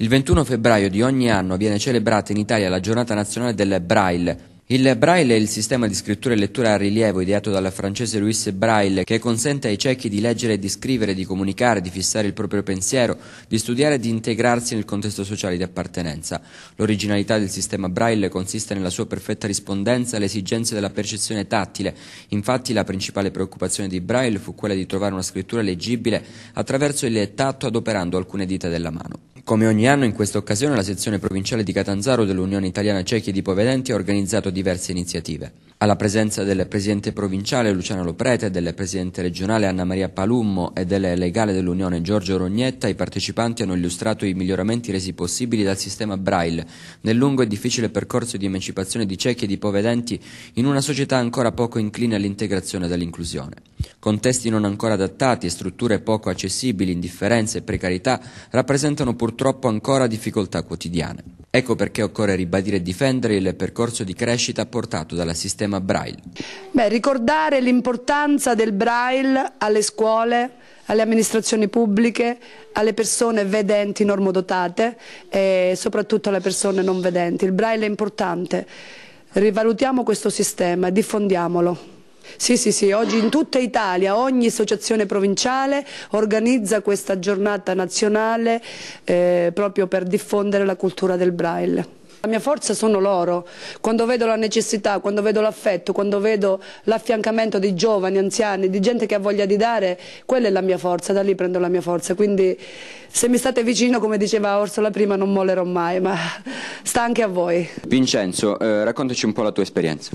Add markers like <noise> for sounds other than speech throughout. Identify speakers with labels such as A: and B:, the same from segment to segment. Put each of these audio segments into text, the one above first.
A: Il 21 febbraio di ogni anno viene celebrata in Italia la giornata nazionale del Braille, il Braille è il sistema di scrittura e lettura a rilievo ideato dal francese Louis Braille che consente ai ciechi di leggere, e di scrivere, di comunicare, di fissare il proprio pensiero, di studiare e di integrarsi nel contesto sociale di appartenenza. L'originalità del sistema Braille consiste nella sua perfetta rispondenza alle esigenze della percezione tattile. Infatti la principale preoccupazione di Braille fu quella di trovare una scrittura leggibile attraverso il tatto adoperando alcune dita della mano. Come ogni anno in questa occasione la sezione provinciale di Catanzaro dell'Unione Italiana Ciechi e Ipovedenti ha organizzato diverse iniziative. Alla presenza del presidente provinciale Luciano Loprete, del presidente regionale Anna Maria Palummo e del legale dell'Unione Giorgio Rognetta, i partecipanti hanno illustrato i miglioramenti resi possibili dal sistema Braille nel lungo e difficile percorso di emancipazione di ciechi e di ipovedenti in una società ancora poco incline all'integrazione e all'inclusione. Contesti non ancora adattati e strutture poco accessibili, indifferenze e precarietà rappresentano purtroppo ancora difficoltà quotidiane. Ecco perché occorre ribadire e difendere il percorso di crescita portato dal sistema Braille.
B: Beh, ricordare l'importanza del Braille alle scuole, alle amministrazioni pubbliche, alle persone vedenti normodotate e soprattutto alle persone non vedenti. Il Braille è importante. Rivalutiamo questo sistema, e diffondiamolo. Sì, sì, sì, oggi in tutta Italia ogni associazione provinciale organizza questa giornata nazionale eh, proprio per diffondere la cultura del braille. La mia forza sono loro, quando vedo la necessità, quando vedo l'affetto, quando vedo l'affiancamento di giovani, anziani, di gente che ha voglia di dare, quella è la mia forza, da lì prendo la mia forza, quindi se mi state vicino, come diceva Orsola prima, non mollerò mai, ma
C: sta anche a voi.
A: Vincenzo, eh, raccontaci un po' la tua esperienza.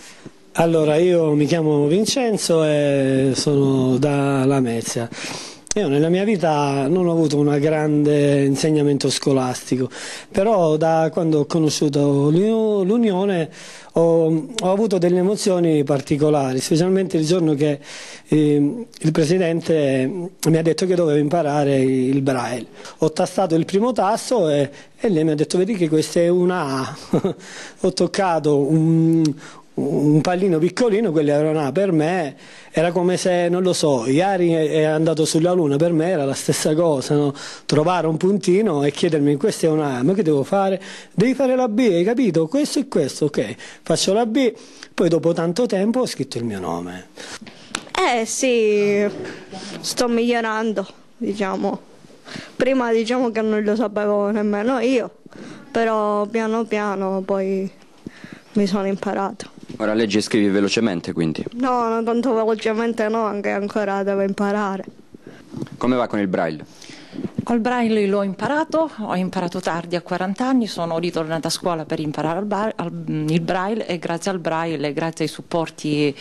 C: Allora, io mi chiamo Vincenzo e sono da Lamezia. Io nella mia vita non ho avuto un grande insegnamento scolastico, però da quando ho conosciuto l'Unione ho, ho, avuto delle emozioni particolari, specialmente il giorno che eh, il Presidente mi ha detto che dovevo imparare il braille. Ho tastato il primo tasto e, e lei mi ha detto vedi che questa è una A. <laughs> ho toccato un, un pallino piccolino, quello era una, per me era come se, non lo so, Iari è andato sulla Luna, per me era la stessa cosa, no? trovare un puntino e chiedermi questa è una ma che devo fare? Devi fare la B, hai capito? Questo e questo, ok, faccio la B, poi dopo tanto tempo ho scritto il mio nome.
D: Eh sì, sto migliorando, diciamo. Prima diciamo che non lo sapevo nemmeno io, però piano piano poi mi sono imparato.
A: Ora leggi e scrivi velocemente, quindi?
D: No, non tanto velocemente no, anche ancora devo imparare.
A: Come va con il braille?
D: Col braille l'ho imparato, ho imparato tardi a 40 anni, sono ritornata a scuola per imparare il, braille e grazie al braille, e grazie ai supporti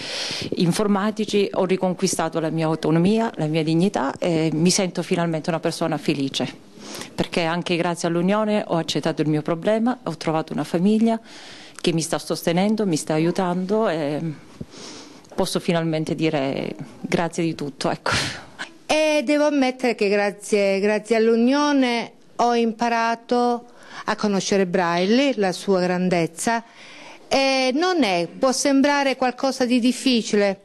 D: informatici ho riconquistato la mia autonomia, la mia dignità e mi sento finalmente una persona felice perché anche grazie all'Unione ho accettato il mio problema, ho trovato una famiglia che mi sta sostenendo, mi sta aiutando e posso finalmente dire grazie di tutto. Ecco. E devo ammettere che grazie, grazie all'Unione ho imparato a conoscere Braille, la sua grandezza, e non è, può sembrare qualcosa di difficile,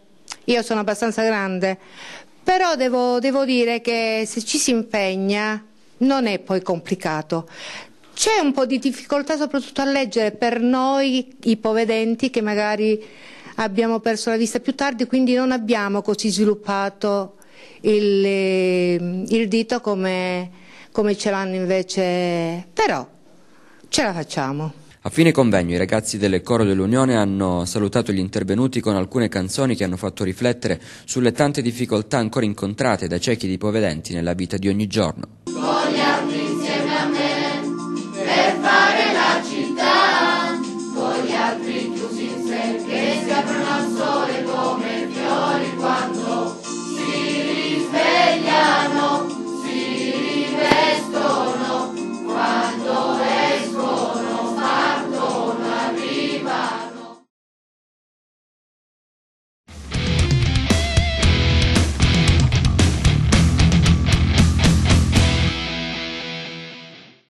D: io sono abbastanza grande, però devo, devo dire che se ci si impegna non è poi complicato. C'è un po' di difficoltà soprattutto a leggere per noi ipovedenti che magari abbiamo perso la vista più tardi, quindi non abbiamo così sviluppato il, ehm, il dito come, come ce l'hanno invece, però ce la facciamo.
A: A fine convegno i ragazzi del Coro dell'Unione hanno salutato gli intervenuti con alcune canzoni che hanno fatto riflettere sulle tante difficoltà ancora incontrate da ciechi di ipovedenti nella vita di ogni giorno.